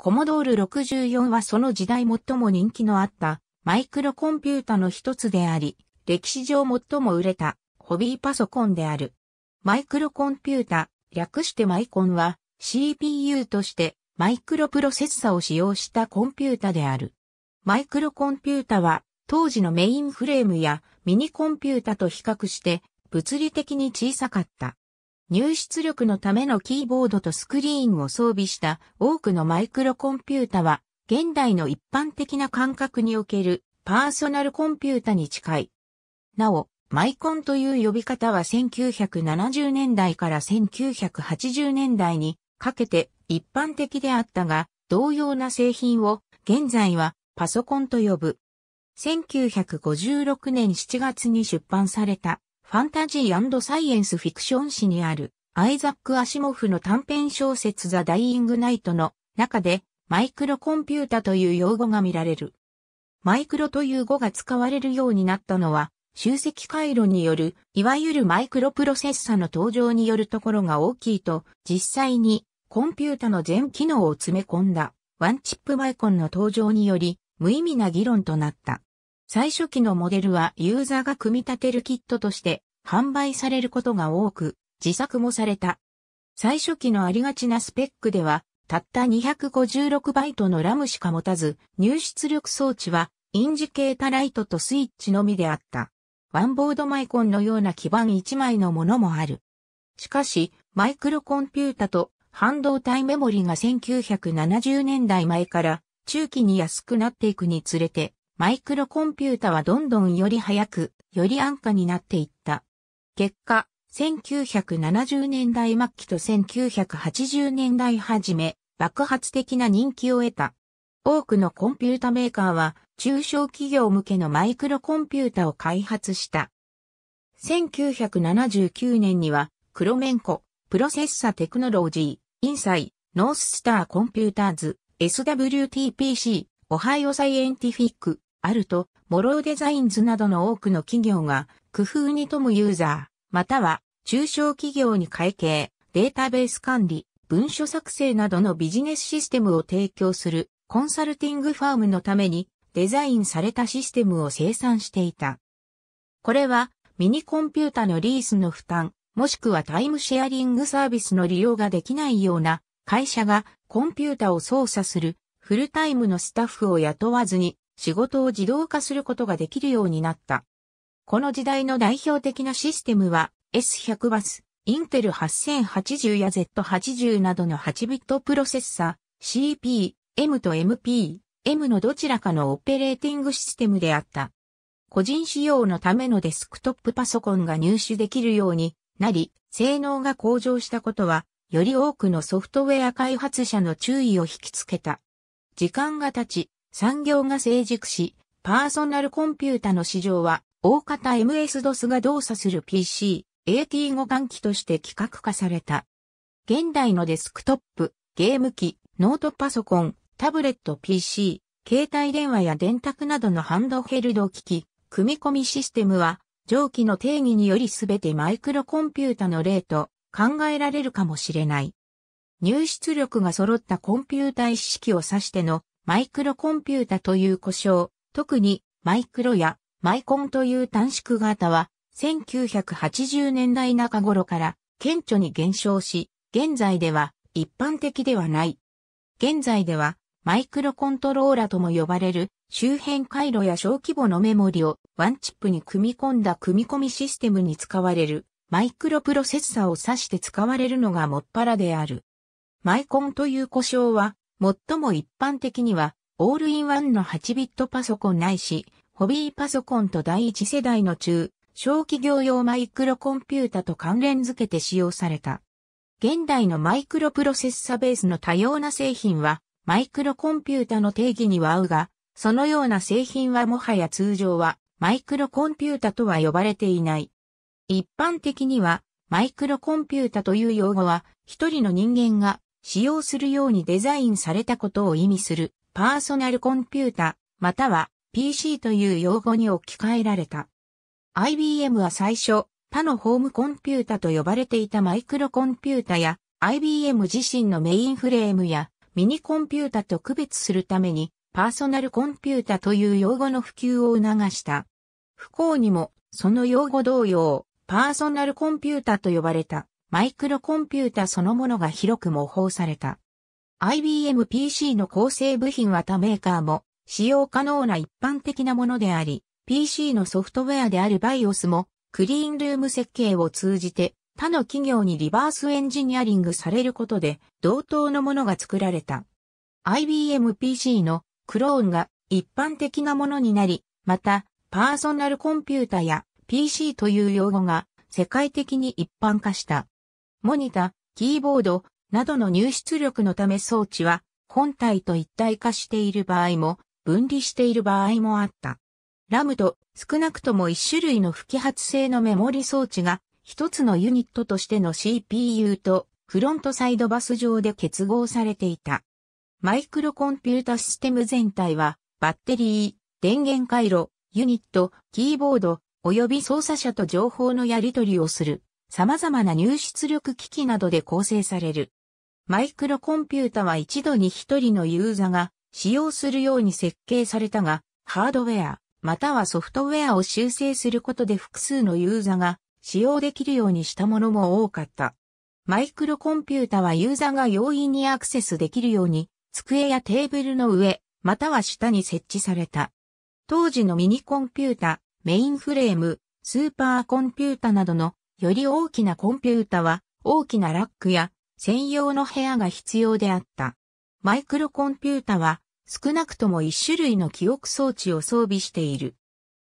コモドール64はその時代最も人気のあったマイクロコンピュータの一つであり、歴史上最も売れたホビーパソコンである。マイクロコンピュータ、略してマイコンは CPU としてマイクロプロセッサを使用したコンピュータである。マイクロコンピュータは当時のメインフレームやミニコンピュータと比較して物理的に小さかった。入出力のためのキーボードとスクリーンを装備した多くのマイクロコンピュータは、現代の一般的な感覚におけるパーソナルコンピュータに近い。なお、マイコンという呼び方は1970年代から1980年代にかけて一般的であったが、同様な製品を現在はパソコンと呼ぶ。1956年7月に出版されたファンタジーサイエンスフィクション誌にあるアイザック・アシモフの短編小説ザ・ダイイング・ナイトの中でマイクロコンピュータという用語が見られる。マイクロという語が使われるようになったのは集積回路によるいわゆるマイクロプロセッサの登場によるところが大きいと実際にコンピュータの全機能を詰め込んだワンチップマイコンの登場により無意味な議論となった。最初期のモデルはユーザーが組み立てるキットとして販売されることが多く、自作もされた。最初期のありがちなスペックでは、たった256バイトのラムしか持たず、入出力装置は、インジケータライトとスイッチのみであった。ワンボードマイコンのような基板1枚のものもある。しかし、マイクロコンピュータと半導体メモリが1970年代前から中期に安くなっていくにつれて、マイクロコンピュータはどんどんより早く、より安価になっていった。結果、1970年代末期と1980年代初め、爆発的な人気を得た。多くのコンピュータメーカーは、中小企業向けのマイクロコンピュータを開発した。1979年には、クロメンコ、プロセッサテクノロジー、インサイ、ノーススターコンピューターズ、SWTPC、オハイオサイエンティフィック、あると、モローデザインズなどの多くの企業が、工夫に富むユーザー、または、中小企業に会計、データベース管理、文書作成などのビジネスシステムを提供するコンサルティングファームのためにデザインされたシステムを生産していた。これはミニコンピュータのリースの負担、もしくはタイムシェアリングサービスの利用ができないような会社がコンピュータを操作するフルタイムのスタッフを雇わずに仕事を自動化することができるようになった。この時代の代表的なシステムは S100 バス、インテル8080や Z80 などの8ビットプロセッサー、CP、M と MP、M のどちらかのオペレーティングシステムであった。個人使用のためのデスクトップパソコンが入手できるようになり、性能が向上したことは、より多くのソフトウェア開発者の注意を引きつけた。時間が経ち、産業が成熟し、パーソナルコンピュータの市場は、大方 MS-DOS が動作する PC、AT 互換機として規格化された。現代のデスクトップ、ゲーム機、ノートパソコン、タブレット PC、携帯電話や電卓などのハンドヘルド機器、組み込みシステムは、上記の定義によりすべてマイクロコンピュータの例と考えられるかもしれない。入出力が揃ったコンピュータ意識を指してのマイクロコンピュータという呼称、特にマイクロやマイコンという短縮型は、1980年代中頃から顕著に減少し、現在では一般的ではない。現在ではマイクロコントローラとも呼ばれる周辺回路や小規模のメモリをワンチップに組み込んだ組み込みシステムに使われるマイクロプロセッサを指して使われるのがもっぱらである。マイコンという呼称は最も一般的には、オールインワンの8ビットパソコンないし、ホビーパソコンと第一世代の中、小企業用マイクロコンピュータと関連づけて使用された。現代のマイクロプロセッサベースの多様な製品は、マイクロコンピュータの定義には合うが、そのような製品はもはや通常は、マイクロコンピュータとは呼ばれていない。一般的には、マイクロコンピュータという用語は、一人の人間が使用するようにデザインされたことを意味するパーソナルコンピュータ、または PC という用語に置き換えられた。IBM は最初、他のホームコンピュータと呼ばれていたマイクロコンピュータや IBM 自身のメインフレームやミニコンピュータと区別するためにパーソナルコンピュータという用語の普及を促した。不幸にもその用語同様、パーソナルコンピュータと呼ばれた。マイクロコンピュータそのものが広く模倣された。IBM PC の構成部品は他メーカーも使用可能な一般的なものであり、PC のソフトウェアである BIOS もクリーンルーム設計を通じて他の企業にリバースエンジニアリングされることで同等のものが作られた。IBM PC のクローンが一般的なものになり、またパーソナルコンピュータや PC という用語が世界的に一般化した。モニタ、キーボードなどの入出力のため装置は本体と一体化している場合も分離している場合もあった。ラムと少なくとも一種類の不揮発性のメモリ装置が一つのユニットとしての CPU とフロントサイドバス上で結合されていた。マイクロコンピュータシステム全体はバッテリー、電源回路、ユニット、キーボード、及び操作者と情報のやり取りをする。様々な入出力機器などで構成される。マイクロコンピュータは一度に一人のユーザが使用するように設計されたが、ハードウェア、またはソフトウェアを修正することで複数のユーザが使用できるようにしたものも多かった。マイクロコンピュータはユーザが容易にアクセスできるように、机やテーブルの上、または下に設置された。当時のミニコンピュータ、メインフレーム、スーパーコンピュータなどのより大きなコンピュータは大きなラックや専用の部屋が必要であった。マイクロコンピュータは少なくとも一種類の記憶装置を装備している。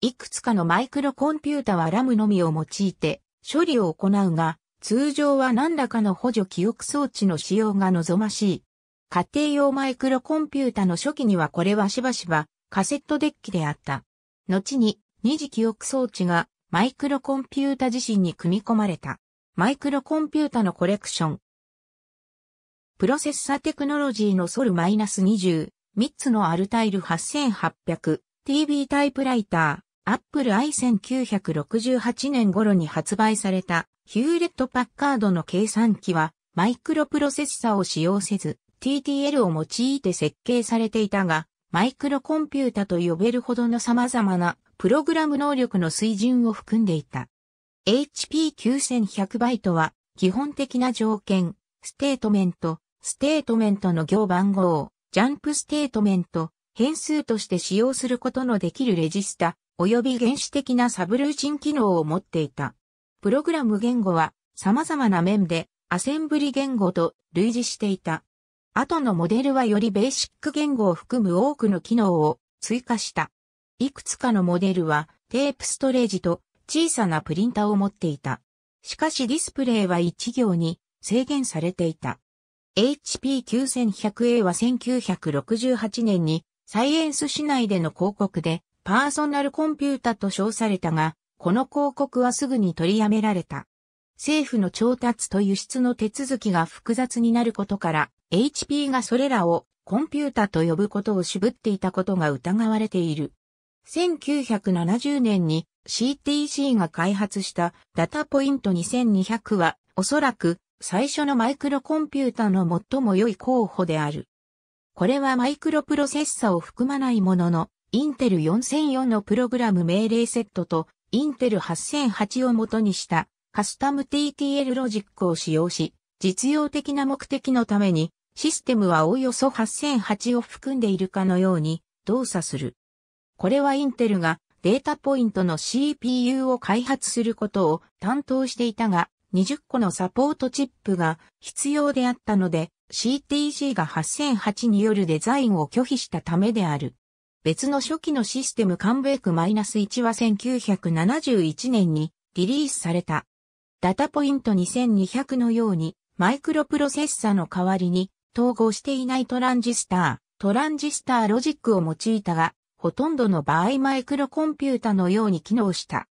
いくつかのマイクロコンピュータは RAM のみを用いて処理を行うが、通常は何らかの補助記憶装置の使用が望ましい。家庭用マイクロコンピュータの初期にはこれはしばしばカセットデッキであった。後に二次記憶装置がマイクロコンピュータ自身に組み込まれた、マイクロコンピュータのコレクション。プロセッサテクノロジーのソル -20、3つのアルタイル8800、TB タイプライター、Apple i1968 年頃に発売された、ヒューレット・パッカードの計算機は、マイクロプロセッサを使用せず、TTL を用いて設計されていたが、マイクロコンピュータと呼べるほどの様々なプログラム能力の水準を含んでいた。HP9100 バイトは、基本的な条件、ステートメント、ステートメントの行番号を、ジャンプステートメント、変数として使用することのできるレジスタ、及び原始的なサブルーチン機能を持っていた。プログラム言語は様々な面でアセンブリ言語と類似していた。後のモデルはよりベーシック言語を含む多くの機能を追加した。いくつかのモデルはテープストレージと小さなプリンタを持っていた。しかしディスプレイは1行に制限されていた。HP9100A は1968年にサイエンス市内での広告でパーソナルコンピュータと称されたが、この広告はすぐに取りやめられた。政府の調達と輸出の手続きが複雑になることから、HP がそれらをコンピュータと呼ぶことを渋っていたことが疑われている。1970年に CTC が開発したダタポイント2200はおそらく最初のマイクロコンピュータの最も良い候補である。これはマイクロプロセッサを含まないものの、インテル4004のプログラム命令セットとインテル8008を元にしたカスタム TTL ロジックを使用し、実用的な目的のためにシステムはおおよそ8008を含んでいるかのように動作する。これはインテルがデータポイントの CPU を開発することを担当していたが、20個のサポートチップが必要であったので、CTG が8008によるデザインを拒否したためである。別の初期のシステムカンブエク -1 は1971年にリリースされた。ダタポイント2200のようにマイクロプロセッサの代わりに統合していないトランジスター、トランジスターロジックを用いたが、ほとんどの場合マイクロコンピュータのように機能した。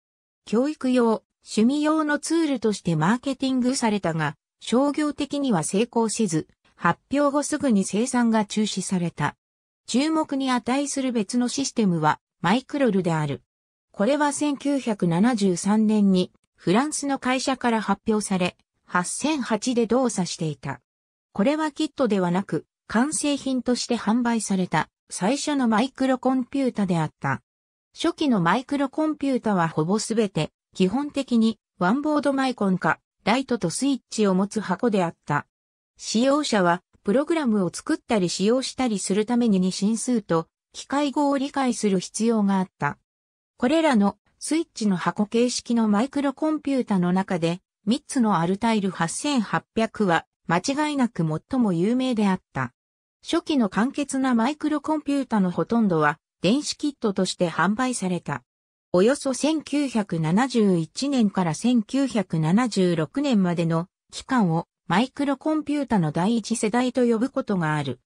教育用、趣味用のツールとしてマーケティングされたが、商業的には成功せず、発表後すぐに生産が中止された。注目に値する別のシステムは、マイクロルである。これは1973年にフランスの会社から発表され、8008で動作していた。これはキットではなく、完成品として販売された。最初のマイクロコンピュータであった。初期のマイクロコンピュータはほぼすべて、基本的にワンボードマイコンか、ライトとスイッチを持つ箱であった。使用者は、プログラムを作ったり使用したりするために進数と、機械語を理解する必要があった。これらのスイッチの箱形式のマイクロコンピュータの中で、3つのアルタイル8800は間違いなく最も有名であった。初期の簡潔なマイクロコンピュータのほとんどは電子キットとして販売された。およそ1971年から1976年までの期間をマイクロコンピュータの第一世代と呼ぶことがある。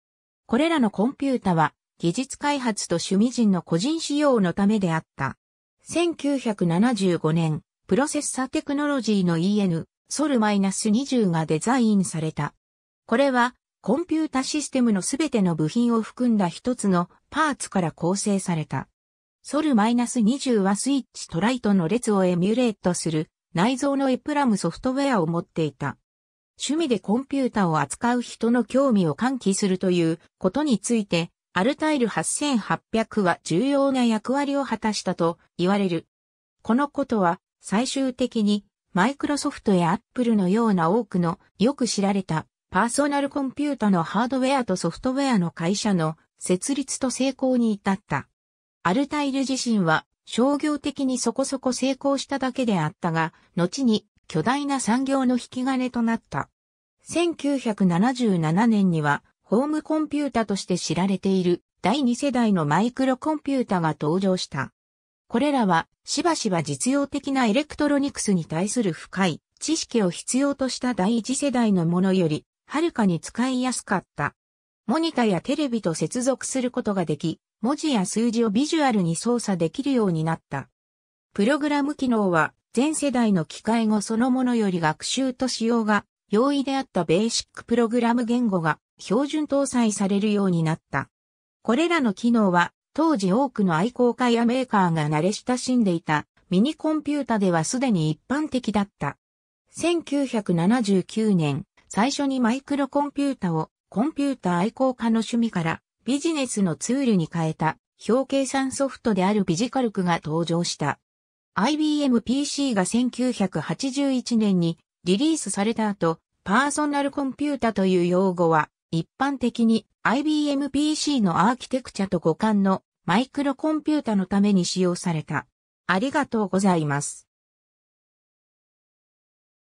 これらのコンピュータは技術開発と趣味人の個人使用のためであった。1975年、プロセッサテクノロジーの EN、ソル -20 がデザインされた。これはコンピュータシステムのすべての部品を含んだ一つのパーツから構成された。ソル -20 はスイッチトライトの列をエミュレートする内蔵のエプラムソフトウェアを持っていた。趣味でコンピュータを扱う人の興味を喚起するということについて、アルタイル8800は重要な役割を果たしたと言われる。このことは最終的にマイクロソフトやアップルのような多くのよく知られたパーソナルコンピュータのハードウェアとソフトウェアの会社の設立と成功に至った。アルタイル自身は商業的にそこそこ成功しただけであったが、後に巨大な産業の引き金となった。1977年にはホームコンピュータとして知られている第2世代のマイクロコンピュータが登場した。これらはしばしば実用的なエレクトロニクスに対する深い知識を必要とした第1世代のものよりはるかに使いやすかった。モニタやテレビと接続することができ、文字や数字をビジュアルに操作できるようになった。プログラム機能は全世代の機械語そのものより学習と使用が容易であったベーシックプログラム言語が標準搭載されるようになった。これらの機能は当時多くの愛好家やメーカーが慣れ親しんでいたミニコンピュータではすでに一般的だった。1979年、最初にマイクロコンピュータをコンピュータ愛好家の趣味からビジネスのツールに変えた表計算ソフトであるビジカルクが登場した。IBM PC が1981年にリリースされた後、パーソナルコンピュータという用語は一般的に IBM PC のアーキテクチャと互換のマイクロコンピュータのために使用された。ありがとうございます。